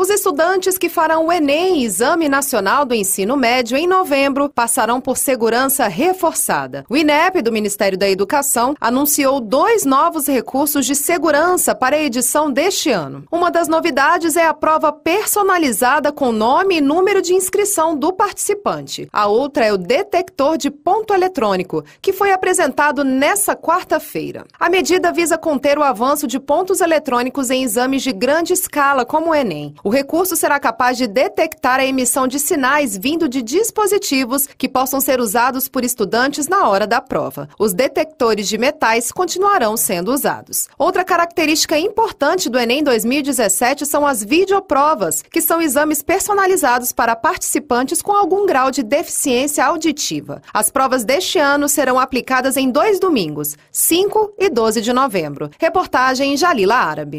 Os estudantes que farão o Enem, Exame Nacional do Ensino Médio, em novembro, passarão por segurança reforçada. O INEP, do Ministério da Educação, anunciou dois novos recursos de segurança para a edição deste ano. Uma das novidades é a prova personalizada com nome e número de inscrição do participante. A outra é o detector de ponto eletrônico, que foi apresentado nesta quarta-feira. A medida visa conter o avanço de pontos eletrônicos em exames de grande escala, como o Enem. O recurso será capaz de detectar a emissão de sinais vindo de dispositivos que possam ser usados por estudantes na hora da prova. Os detectores de metais continuarão sendo usados. Outra característica importante do Enem 2017 são as videoprovas, que são exames personalizados para participantes com algum grau de deficiência auditiva. As provas deste ano serão aplicadas em dois domingos, 5 e 12 de novembro. Reportagem Jalila Árabe.